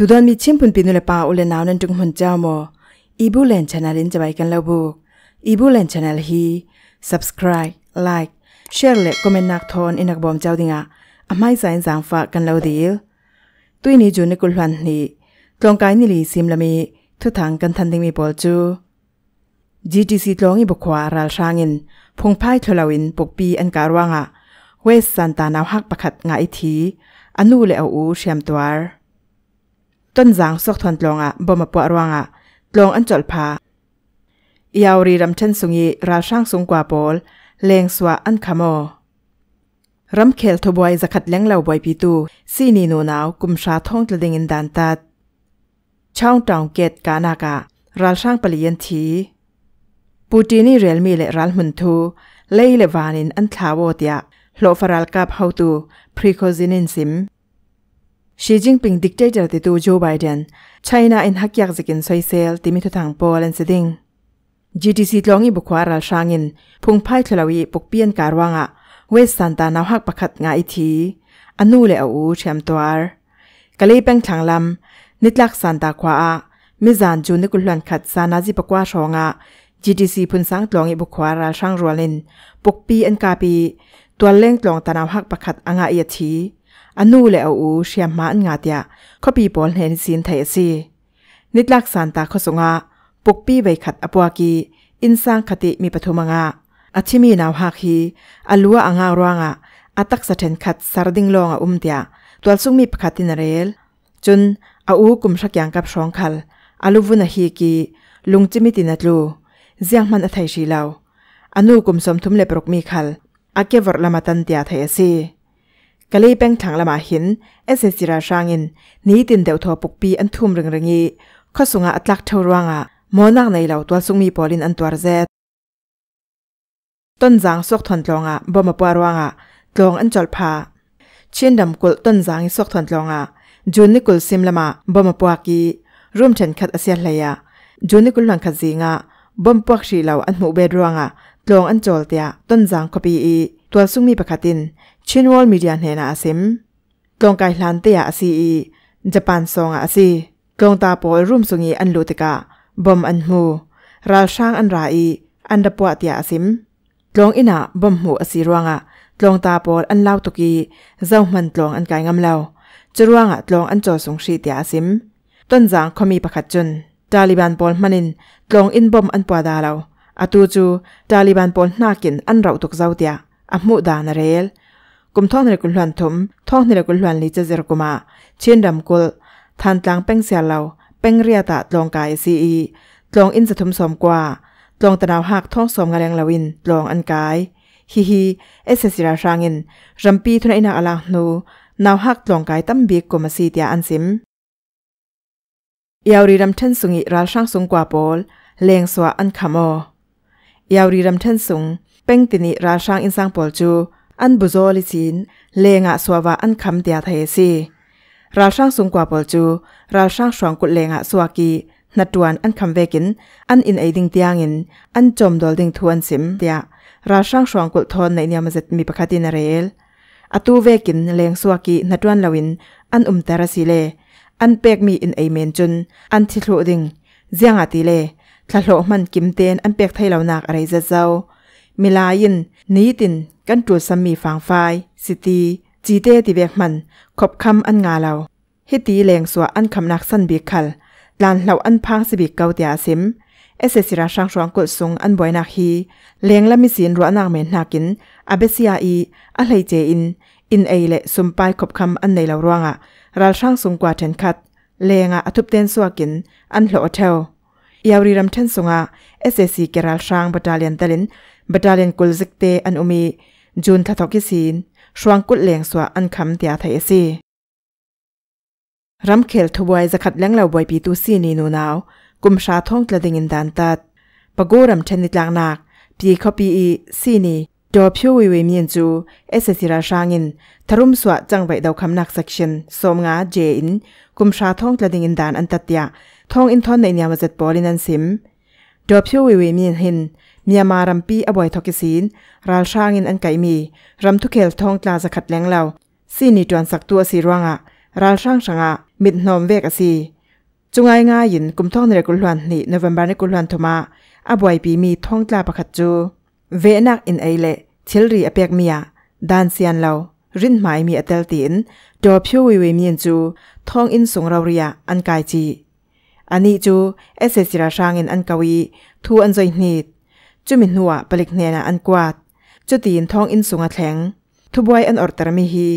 ดูดอนมีชิมพุนปีนุเลปาอุเลนาวนันจุงหุ่นเจ้ามอีบูเลนชานะลินจะไปกันแล้วบุกอีบูเลนชานะลฮี subscribe like share และ comment นักทอนอินักบอมเจ้าดิงะอาไม่สายสังฝากกันแล้วดีลตุยนี้จูนกุลวันนี้ตรงกายนี่ลีซิมละมีทุทางกันทันดิงมีบอลจู GTC ตรงอีบุควาราลชางิน พงไพ่ทลวินปกปีอันการว่างะเวสสันตานาวฮักประคัดงายทีอนุเลออูเชียมตัวร์ต้นสางซอกทวนตรองอ่ะบ่มาปวดรวงอ่ะตรองอันจอลพายาวรีรำเช่นสุงีราช่างสูงกว่าโอลเลงสวะอันขโมรำเคลทบวยจะขัดเลี้ยงเหล่าบวยปีตูซีนีโนนาวกุมชาท่องตะดิงินดันตัดช่องตองเกตกานากะราช่างปลียันทีปูตีนี่เรลมีเลรัลมุนทูเล่เลวานินอันทาวโอตยะโลฟารัลกับเฮาตูพรีโคซินินซิม Xi Jinping dictator ti tu Joe Biden. China in hakyak zikin soisel ti mitu tang po len siding. GTC tlongi bukwar al shangin pung pai tlalawi pukpian karwanga wes santa naw hak pakat nga iti anu le au chem twar. Kalei peng thang lam nitlak santa kwa a mizan ju nikulhan khat sana ji pakwa shonga GTC phun sang tlongi bukwar al shang rualin pukpi an kapi twaleng tlong tanaw hak pakat anga iti อนูเลอาอูเชียมมาอันงาเตียาขบีบอลเฮ็นสินไทยซีนิดลักสันตาขสงาปุกปีใบขัดอปวากีอินสร้างคติมีปฐมงาอาชิมีนาวฮักฮีอัลัวอังารวงาอัตักสะเทนขัดสารดิงลองอาอุมเตียตัวสุงมีปขัดินเรลจนอาอูกุมชักยังกับสองคัลอาลุวุนฮีกีลุงจิมิตินัดลูเซียงมันอไทยชีเลาอนูกุมสมทุมเลปรกมีคัลอาเกวรลามาตันเตียไทยซี Kalei peng tlaang la maa hin, en se siraa shaangin, nii tin deo thoo pukpi an thum rin rin gii, khosunga atlaak thaw rwaa nga, moonaak nayi laaw tuwaasung mii polin an tuwar zed. Ton zaang suak thon tlaa nga bo maapwaa rwaa nga, tlaa nga ชินวอลมีเดียเนนาอาซิมกองไกาลันเตียอาซีญี่ปุ่นซองอาซีกองตาปอยรุมสุงีอันลูติกะบอมอันหูราช่างอันไรอันดปวตียอาซิมกองอินาบอมหูอาซีรวงอะกองตาปอยอันเล่าตุกี เจ้ามันกองอันไกางงำเล่าจรวงอะกองอันจอสงชีเตียอาซิมต้นจางคมีประคัดจุนตาลิบันปอลมันินกองอินบอมอันปวดาเราอตูจูตาลิบันปอลนากินอันเราตุกเจ้าเตียอหมูดานเรลุมท้องในกุลหันถมท้องในกุลหันลีจะเจรกุมาเช่นดำกุลทานตลางเป้งเสียเราเป้งเรียตะตลองกายซีอีตลองอินสะทุมสมกว่าตลองตะนาวหักท่องสมกะแรงละวินตลองอันกายฮิฮิเอสเซสิราชางินรำปีทนายนาอลังนูนาวหักตลองกายตั้มบีกกุมาซีเตียอันซิมยาวรีรำมเทนสุงิราช่างสุงกว่าโปลเลงสวะอันขามอยาวรีรำมเทนสุงเป้งตินิราช่างอินสังปอลจูอันบุโจลิจินเลงะสวาวาอันคำเตียเทซีราช่างสุงกว่าปอลจูราช่างสวงกุดเลงะสวากีนัดวนอันคำเวกินอันอินไอดิงเตียงินอันจมดอลดิงทวนสิมเตียราช่างสวงกุดทอนในเนียมเซตมีปะคตินเรลอตูเวกินเลงสวากีนัดวนลาวินอันอุมเตระสีเลอันเปกมีอินไอเมนจุนอันทิลดิงเจียงอาติเลทะโลมันกิมเตนอันเปกไทยเหล่านักอะไรจะเจ้ามิลายินนี้ตินกันตรวจสมีฝังไฟสิตีจีเตติเวกมันขบคำอันงาเราฮิตีแรงสัวอันคำนักสั้นบีคัลลานเราอันพังสิบิกเกาเตียสิมเอเซสิราช่างชวงกดสงอันบ่อยนักฮีเลียงละมิสินรัวนักเมนนักินอเบซิยาอีอะไลเจอินอินเอเลสุมไปายขบคำอันในเราร่วงอะราลช่างสงกว่าเทนคัดเลียงอะอทุบเตนสัวกินอันหล่าเทลอยาวรีรำเชนสงะเอสเอซีเกราลชางบัตาเลียนเตลินบัตาเลียนกุลสิกเตอันอุมีจูนทัทกิสีนสวงกุลเลียงสวะอันคำเตียไทยเอซีรำเขลทบวยจะขัดเแรงเหล่าใบปีตุซีนีนูนาวกุมชาท่องตะดิงินดานตัดปะโกรำเท่นนิดลางนักปีข้อปีอีซีนีดอพิววิเวเมียนจูเอสเอซีราชางินทารุมสวะจังใบเดาคำนักเซกชันสมงาเจอินกุมชาท่องตะดิงินดานอันตัดยาทองอินทอนในเนี่ยมาจัดปอลินันซิมดอบเชวิเวมีหินมียมารัมปีอบอยทอกิศีนราลช่างินอันไก่มีรัมทุเคลทองตลาสขัดแหลงเหราซีนีจวนสักตัวสีร่วงอะราลช่างส่งอะมิดนอมเวกอสีจุงไงง่ายยินกุมทองในกุลวันนี่นวัมบาร์ในกุลวันทมาอบอยปีมีทองตลาประคัดจู เวนักอินไอเล่เิลรีอเปียกมียดานเซียนเหรารินหมายมีอัตเตลตินดอบเชวิเวมีนจูทองอินสงเราเรียอันไกาจีอันนี้จูเอเซซิราชางินอันกวีทูอันใจนิดจูมินหัวปลิกเนนอันกวาดจูตีนท้องอินสุงะแข็งทุบวยอันอรตรมีฮี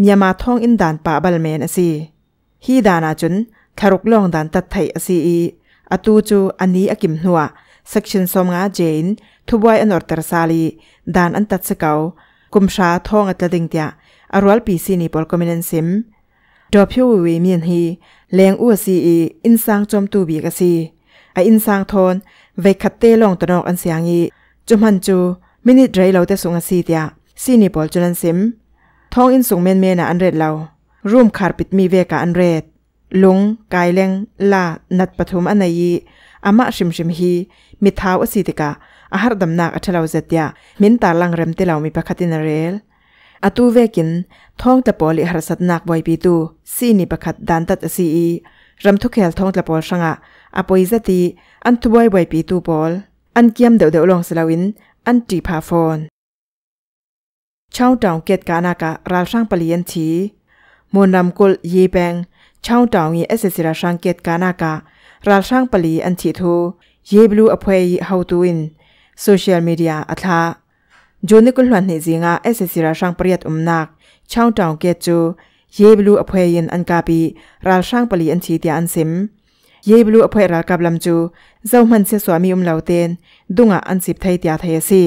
มีมาท้องอินดานป่าบาลเมนอสีฮีดานาจุนทารุกลองดานตัดไทยอสีอีอตูจูอันนี้อกิมหัวสักชินสมงาเจนทุบวยอันอรตรซาลีดานอันตัดสเกากุมชาท้องอัตดิงเตียอรวลปีซีนีปอลกมินันซิมดอพิววีเมียนฮีแรงอ้วซีอีอินซางจมตูบีกะซีไออินซางทอนไวคัตเตลองตนอกอันเสียงอีจมันจูมินิดไรเราแต่สงอาซีเตียซีนิบอลจุนันซิมท้องอินสงเมนเมนะอันเรดเราร่วมขาดปิดมีเวกาอันเรดลุงกายแรงลานัดปฐมอันไนยีอามะชิมชิมฮีมิท้าวอสีติกะอาหารดำนักอัชเลาเจตยมินตาลังเรมติเลามีปะคตินเรลอตูเวกินท้องตะปอลิหรสัตนักบอยปีตูซีนิประคัดดันตัดซีอีรำทุกเฮลท้องตะปอลสังะอปอยจตีอันทบอยบอยปีตูบอลอันเกียมเดวเดวลองสลาวินอันจีพาฟอนเช่าดาวเกตกานากะราสร้างปลียนชีมวนรำกุลยีแบงเช่าดาวีเอสเซราสร้างเกตกานากะราสร้างปลีอันชีทูเยบลูอพวยเฮาตูอินโซเชียลมีเดียอัทาဂျိုနီကုလ်ဟန်နေဇီငါအက်ဆစီရာရှန်ပရိယတ်အုံနက်ချောင်းတောင်ကဲချူယေဘလူအဖွဲယင်အန်ကာပီရာရှန်ပလီအန်ချီတီအန်စင်ယေဘလူအဖွဲရာကပလမ်ချူဇောမန်ဆေဆွာမီအုံလောက်တဲန်ဒုငါအန်စစ်ထိုင်တီယာထိုင်စီ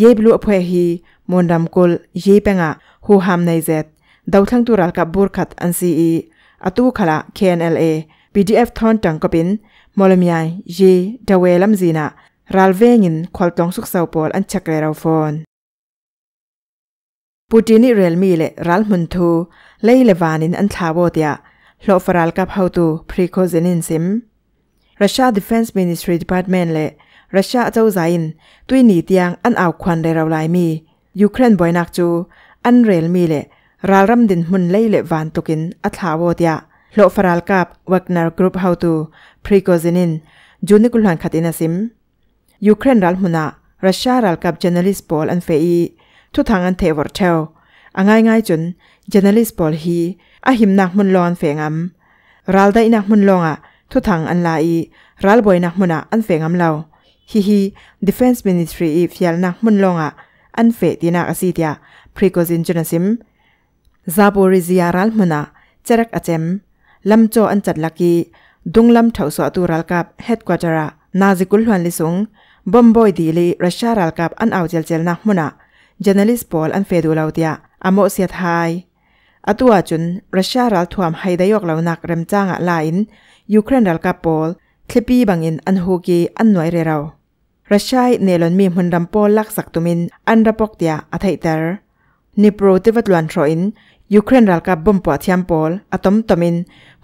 ယေဘလူအဖွဲဟီမွန်ဒမ်ကုလ်ယေပငါဟူဟမ်နေဇက်ဒေါထန်တူရာကဘူရခတ်အန်စီအီအတူခလာ KNLA PDF ထွန်တန်ကပင်မော်လမြိုင်ရေဒဝဲလမ်ဇီနာรัลเวงินควลตองสุกเซาปอลอันชักเรราฟอนปูตินิเรลมีเลรัลมุนทูเลยเลวานินอันทาวอดยาหลอกฟรัลกับเฮาตูพรีโคเซนินซิมรัสเซียดิฟเอนส์มินิสทรีดิพาร์ตเมนต์เลรัสเซียเจ้าใจินตุยนีเตียงอันเอาควันเราลายมียูเครนบอยนักจูอันเรลมีเลรัลรัมดินมุนเลยเลวานตุกินอันทาวอดยาหลอกฟรัลกับวักนาร์กรุปเฮาตูพรีโคเซนินจูนิกุลหันคาตินาซิมยูเครนรัลมุนารัสเซียรัลกับเจเนลิสบอลอันเฟอีทุทางอันเทวร์เทลอ่างง่ายง่ายจนเจเนลิสบอลฮีอาหิมนักมุนลอนเฟงอัมรัลได้นักมุนลองอ่ะทุทางอันลาอรัลบอยนักมุนาอันเฟงอัมเราฮีฮี defense ministry อีฟิลนักมุนลองอ่ะอันเฟตีนักอาซีเดียพรีโกซินจุนซิมซาบบริซิอารัลมุนาเจรักอาเจมลำโจอันจัดลักีดุงลำเถาสวตุรัลกับเฮดกวาจาระนาซิกุลฮวนลิซงบอมบอยดีลีรัสซชยรัลกับอันเอาเจลเจลนักมุนะจันน n a l i s t p อันเฟดูเลาเตียอโมเสียทายอตัวจุนรัสซชยรัลทวมให้ได้ยกเล่านักเริ่มจ้างอะลายน์ยูเครนรัลกับ p อลคลิปีบังอินอันฮูกีอันหน่วยเรเรารัสชซียเนลอนมีหุ่นรำโอลลักสักตุมินอันระปกเตียอัทเตอร์นิโปรติวัตลวนทรอินยูเครนรัลกับบอมปอทียมปอลอะตอมตอมิน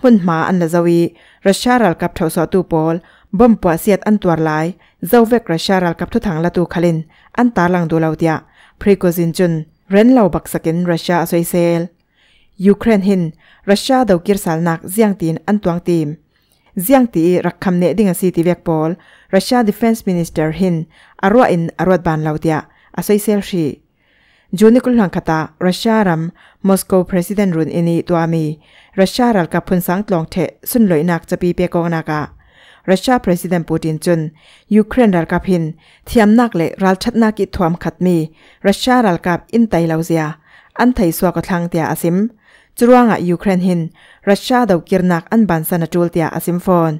หุ่นหมาอันละจวีรัสซชยรัลกับเทวสอตูปอลบ่มปัวเสียดอันตัวหลาย เจ้าเวกราชาราลกับทุถังละตูคลิน อันตาลังดูเลาเดียพริโกซินจุน เรนเลาบักสกินราชาสวยเซลยูเครนหินรัสเซียดาวกิรสาลนักเซียงตีนอันตวงทีมเซียงตีรักคำเนดิงสีตีเวกบอลรัสเซียดิฟเอนซ์มินิสเตอร์หินอารวอินอารวบานลาวเดียอาศัยเซลชีจูนิคุลังคตารัสเซียรัมมอสโกเพรสิดเนรุนอินีตัวมีรัสเซียรัลกับพุนสังตลองเทสุนลอยนักจะปีเปียกองนาการัสเซียประธานาธิบดีจุนยูเครนรัลกับพินเทียมนักเละรัลชัดนักกิทวมขัดมีรัสเซียรัลกับอินไตเลวเซียอันไทยสวกทางเตียอาซิมจรวงอ่ะยูเครนหินรัสเซียดาวกิรนักอันบันสนจูลเตียอาซิมฟอน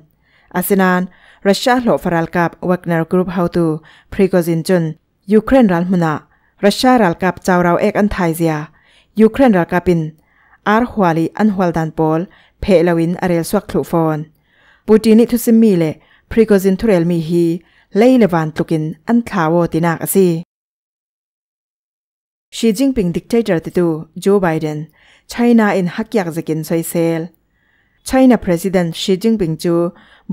อาซินานรัสเซียหลบฟรัลกับวักนร์กรุ๊ปเฮาตูพริโกซินจุนยูเครนรัลมุนารัสเซียรัลกับเจ้าเราเอกอันไทยเซียยูเครนรัลกับปินอาร์ฮวาลีอันฮวลดันปอลเพลวินอเรลสวกคลุฟอนปูตีนิทุสมีเลพริกกซินทุเรลมีฮีเล่เลวันตุกินอันขาวตินักซีชีจิงปิงดิกเตอร์ติดตูโจไบเดนจีนนาอินฮักยักจะกินสอยเซลจีนาประธานชีจิงปิงจู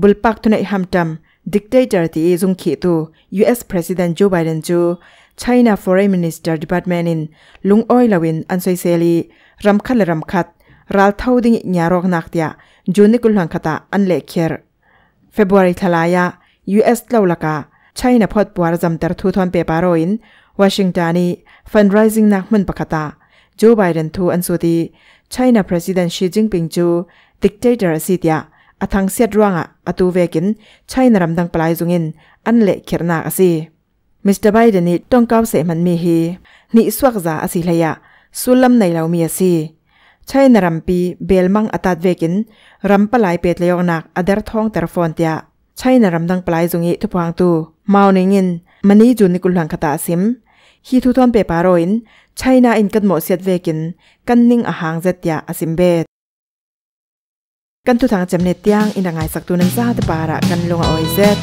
บุลปักทุนไอฮัมตัมดิกเตอร์ที่ยุ่งขีดตูเอสประธานโจไบเดนจูจีน n a Foreign Minister Department in Lung Oi Lawin an s น i seli ram khat ram k h a ั ral thau ding nya rok nak t i จูนิกุลหังคตาอันเล็กเคียร์เฟบรุยทลายะยูเอสลวลกาใช่นพอดปัวรจำเตอร์ทูทอนเปปารอินวอชิงตันีฟันไรซิงนักมันปกตาโจไบเดนทูอันสุดีใช่นประธานชีจิงปิงจูดิกเตอร์สิทยาอทังเซียดร่วงอ่ะอตูเวกินใช่นรำดังปลายจุงิน อันเละเคียร์นากสีมิสเตอร์ไบเดนนี่ต้องก้าวเสมันมีฮีนี่สวกจาอสิเลยะสุลลัมในเรามีสีใช่นรำปีเบลมังอตาดเวกินรำปลายเปียดเลยงหนักอดรทองแต่ฟอนตยาใช่นะรำดังปลายจงเอทุพังตูเมาในเงินมันนี่จุนในกุลังคตาสิมฮีทุทอนเปปารอินใช่นาอินกันหมดเสียดเวกินกันนิ่งอาหางเจตยาอสิมเบดกันทุทางจำเนตย่างอินดังไงสักตัวนั้นซาตปาระกันลงออยเซต